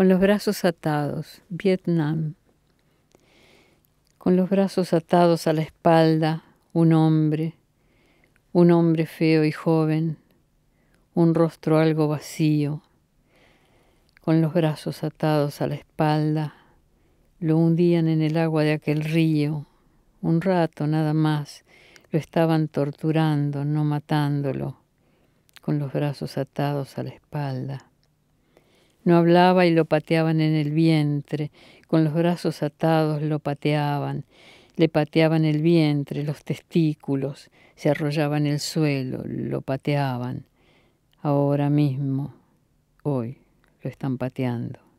con los brazos atados, Vietnam. Con los brazos atados a la espalda, un hombre, un hombre feo y joven, un rostro algo vacío, con los brazos atados a la espalda, lo hundían en el agua de aquel río, un rato nada más, lo estaban torturando, no matándolo, con los brazos atados a la espalda. No hablaba y lo pateaban en el vientre, con los brazos atados lo pateaban, le pateaban el vientre, los testículos, se en el suelo, lo pateaban. Ahora mismo, hoy, lo están pateando.